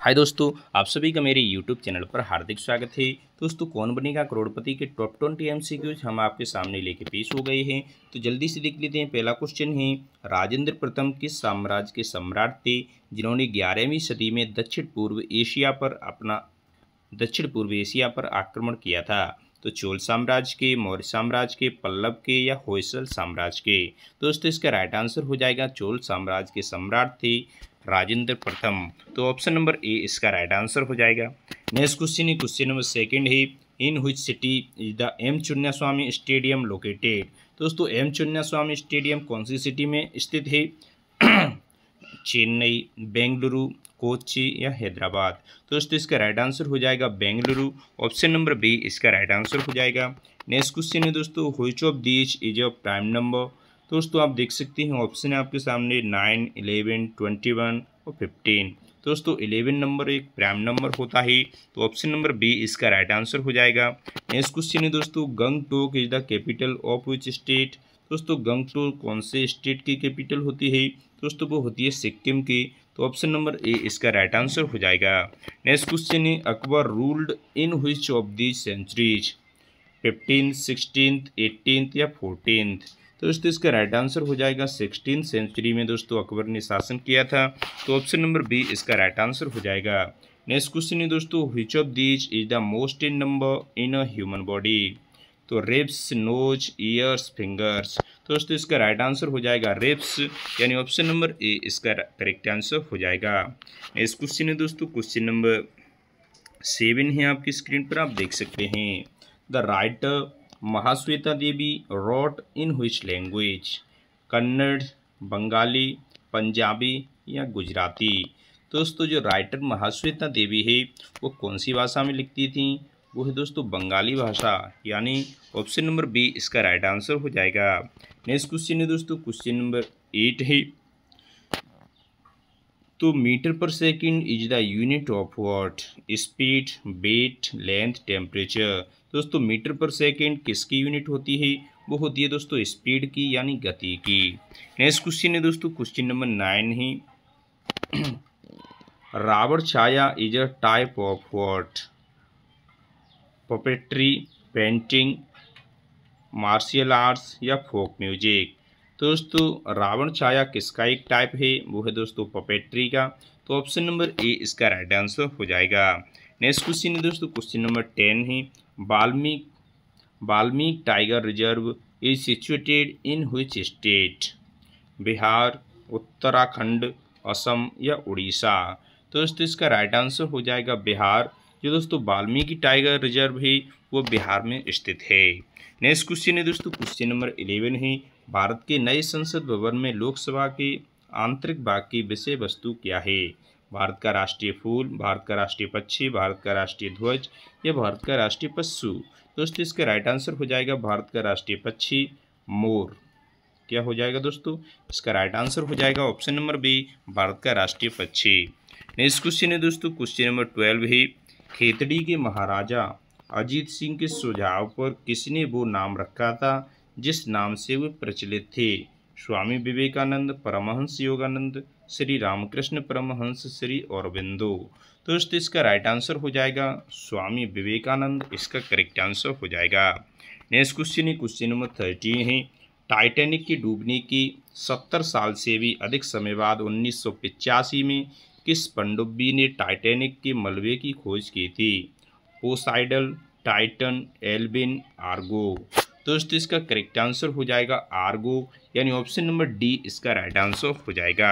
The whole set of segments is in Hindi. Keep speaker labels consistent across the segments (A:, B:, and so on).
A: हाय दोस्तों आप सभी का मेरे यूट्यूब चैनल पर हार्दिक स्वागत है दोस्तों कौन बनेगा करोड़पति के टॉप ट्वेंटी एम हम आपके सामने लेके पेश हो गए हैं तो जल्दी से देख लेते हैं पहला क्वेश्चन है राजेंद्र प्रथम किस साम्राज्य के सम्राट थे जिन्होंने ग्यारहवीं सदी में दक्षिण पूर्व एशिया पर अपना दक्षिण पूर्व एशिया पर आक्रमण किया था तो चोल साम्राज्य के मौर्य साम्राज्य के पल्लव के या होयसल साम्राज्य के दोस्तों इसका राइट आंसर हो जाएगा चोल साम्राज्य के सम्राट थे राजेंद्र प्रथम तो ऑप्शन नंबर ए इसका राइट आंसर हो जाएगा नेक्स्ट क्वेश्चन है क्वेश्चन नंबर सेकेंड है in which city is the M Chinnaswamy stadium located दोस्तों एम चुन्या स्वामी स्टेडियम कौन सी सिटी में स्थित है चेन्नई बेंगलुरु कोची या हैदराबाद तो दोस्तों इसका राइट आंसर हो जाएगा बेंगलुरु ऑप्शन नंबर बी इसका राइट आंसर हो जाएगा नेक्स्ट क्वेश्चन है दोस्तों which of this is of prime number दोस्तों आप देख सकते हैं ऑप्शन है आपके सामने नाइन इलेवन ट्वेंटी वन और फिफ्टीन दोस्तों इलेवन नंबर एक प्राइम नंबर होता है तो ऑप्शन नंबर बी इसका राइट आंसर हो जाएगा नेक्स्ट क्वेश्चन है दोस्तों Gangtok is the capital of which state दोस्तों गंगटोक कौन से स्टेट की कैपिटल होती है दोस्तों वो होती है सिक्किम की तो ऑप्शन नंबर ए इसका राइट आंसर हो जाएगा नेक्स्ट क्वेश्चन है Akbar ruled in which of the centuries fifteen sixteen eighteen या फोर्टीन तो दोस्तों इसका राइट आंसर हो जाएगा सिक्सटीन सेंचुरी में दोस्तों अकबर ने शासन किया था तो ऑप्शन नंबर बी इसका राइट आंसर हो जाएगा नेक्स्ट क्वेश्चन है दोस्तों which of these is the most in number in a human body तो रेप्स नोज ईयर्स फिंगर्स तो दोस्तों इसका राइट आंसर हो जाएगा रिप्स यानी ऑप्शन नंबर ए इसका करेक्ट आंसर हो जाएगा नेक्स्ट क्वेश्चन है दोस्तों क्वेश्चन नंबर सेवन है आपकी स्क्रीन पर आप देख सकते हैं the writer Mahasweta Devi wrote in which language Kannada Bengali Punjabi या गुजराती तो दोस्तों जो राइटर महाश्वेता देवी है वो कौन सी भाषा में लिखती थी वो है दोस्तों बंगाली भाषा यानी ऑप्शन नंबर बी इसका राइट आंसर हो जाएगा नेक्स्ट क्वेश्चन है दोस्तों क्वेश्चन नंबर एट है तो metre per second is the unit of what speed weight length temperature दोस्तों मीटर पर सेकंड किसकी यूनिट होती है वो होती है दोस्तों स्पीड की यानी गति की नेक्स्ट क्वेश्चन है दोस्तों क्वेश्चन नंबर नाइन ही Ravan Chhaya is a type of what puppetry painting martial arts या फोक म्यूजिक तो दोस्तों रावण छाया किसका एक टाइप है वो है दोस्तों पपेट्री का तो ऑप्शन नंबर ए इसका राइट आंसर हो जाएगा नेक्स्ट क्वेश्चन है दोस्तों क्वेश्चन नंबर टेन है Valmiki Valmiki tiger reserve is situated in which state Bihar Uttarakhand Assam या उड़ीसा तो दोस्तों इसका राइट आंसर हो जाएगा बिहार जो दोस्तों वाल्मीकि टाइगर रिजर्व है वो बिहार में स्थित है नेक्स्ट क्वेश्चन है दोस्तों क्वेश्चन नंबर इलेवन है भारत के नए संसद भवन में लोकसभा के आंतरिक भाग की विषय वस्तु क्या है भारत का राष्ट्रीय फूल भारत का राष्ट्रीय पक्षी भारत का राष्ट्रीय ध्वज या भारत का राष्ट्रीय पशु दोस्तों इसका राइट आंसर हो जाएगा भारत का राष्ट्रीय पक्षी मोर क्या हो जाएगा दोस्तों इसका राइट आंसर हो जाएगा ऑप्शन नंबर बी भारत का राष्ट्रीय पक्षी नेक्स्ट क्वेश्चन है दोस्तों क्वेश्चन नंबर ट्वेल्व है खेतड़ी के महाराजा अजीत सिंह के सुझाव पर किसने वो नाम रखा था जिस नाम से वे प्रचलित थे स्वामी विवेकानंद परमहंस योगानंद श्री रामकृष्ण परमहंस श्री औरबिंदो तो इसका राइट आंसर हो जाएगा स्वामी विवेकानंद इसका करेक्ट आंसर हो जाएगा next question question number thirteen है टाइटैनिक की डूबने की सत्तर साल से भी अधिक समय बाद उन्नीस में किस पनडुब्बी ने टाइटैनिक के मलबे की खोज की थी पोसाइडल टाइटन एल्बिन आर्गो दोस्तों इसका करेक्ट आंसर हो जाएगा आर्गो यानी ऑप्शन नंबर डी इसका राइट आंसर हो जाएगा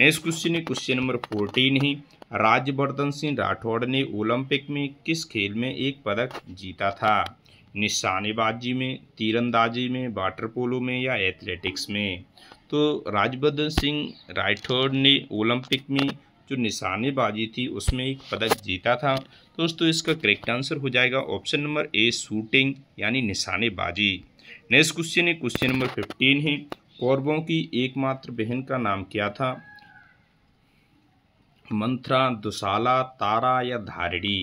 A: नेक्स्ट क्वेश्चन है क्वेश्चन नंबर फोर्टीन ही राज्यवर्धन सिंह राठौड़ ने ओलंपिक में किस खेल में एक पदक जीता था निशानेबाजी में तीरंदाजी में वाटर पोलो में या एथलेटिक्स में तो राज्यवर्धन सिंह राठौड़ ने ओलंपिक में जो निशानेबाजी थी उसमें एक पदक जीता था दोस्तों इसका करेक्ट आंसर हो जाएगा ऑप्शन नंबर ए शूटिंग यानी निशानेबाजी नेक्स्ट क्वेश्चन है क्वेश्चन नंबर फिफ्टीन है कौरवों की एकमात्र बहन का नाम क्या था मंथरा दुशाला तारा या धारिणी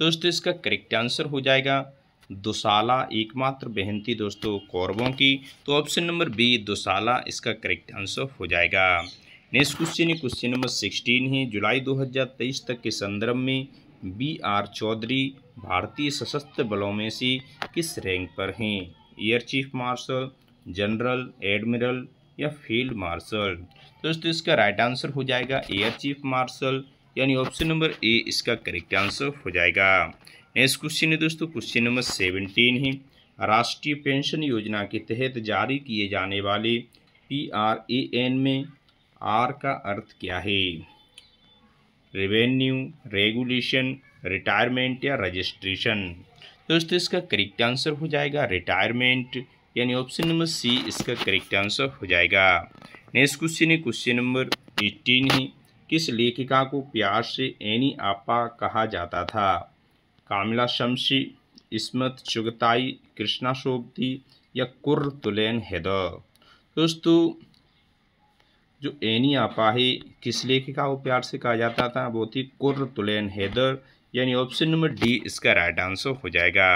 A: दोस्तों इसका करेक्ट आंसर हो जाएगा दुशाला एकमात्र बहन थी दोस्तों कौरवों की तो ऑप्शन नंबर बी दुशाला इसका करेक्ट आंसर हो जाएगा नेक्स्ट क्वेश्चन है क्वेश्चन नंबर सिक्सटीन है जुलाई 2023 तक के संदर्भ में बी आर चौधरी भारतीय सशस्त्र बलों में से किस रैंक पर हैं air chief marshal general admiral या फील्ड मार्शल दोस्तों तो इसका राइट आंसर हो जाएगा एयर चीफ मार्शल यानी ऑप्शन नंबर ए इसका करेक्ट आंसर हो जाएगा नेक्स्ट क्वेश्चन है दोस्तों क्वेश्चन नंबर सेवनटीन है राष्ट्रीय पेंशन योजना के तहत जारी किए जाने वाले पी आर ए एन में आर का अर्थ क्या है रेवेन्यू रेगुलेशन रिटायरमेंट या रजिस्ट्रेशन दोस्तों इसका करेक्ट आंसर हो जाएगा रिटायरमेंट यानी ऑप्शन नंबर सी इसका करेक्ट आंसर हो जाएगा नेक्स्ट क्वेश्चन है क्वेश्चन नंबर एटीन है किस लेखिका को प्यार से एनी आपा कहा जाता था कामिला शमशी इसमत चुगताई कृष्णा शोभती या कुर तुलेन हैदर दोस्तों जो एनी आपाही किस लेखिका को प्यार से कहा जाता था वो थी तुलेन हैदर यानी ऑप्शन नंबर डी इसका राइट आंसर हो जाएगा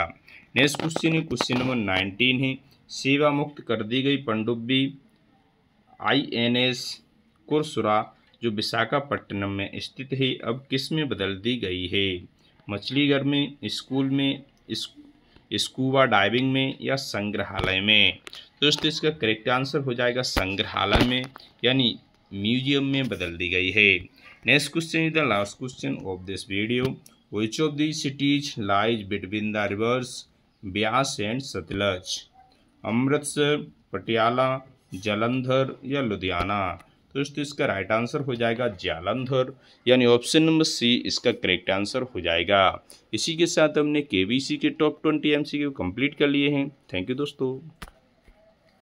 A: नेक्स्ट क्वेश्चन है क्वेश्चन नंबर नाइनटीन है सेवा मुक्त कर दी गई पंडुब्बी आई एन एस कुरसुरा जो विशाखापट्टनम में स्थित है अब किस में बदल दी गई है मछलीगढ़ में स्कूल में स्कूबा डाइविंग में या संग्रहालय में दोस्तों इसका करेक्ट आंसर हो जाएगा संग्रहालय में यानी म्यूजियम में बदल दी गई है next question is the last question of this video which of the cities lies between the rivers Beas and Sutlej Amritsar Patiala Jalandhar या लुधियाना दोस्तों इसका राइट आंसर हो जाएगा जालंधर यानी ऑप्शन नंबर सी इसका करेक्ट आंसर हो जाएगा इसी के साथ हमने केबीसी के टॉप ट्वेंटी एमसीक्यू कंप्लीट कर लिए हैं थैंक यू दोस्तों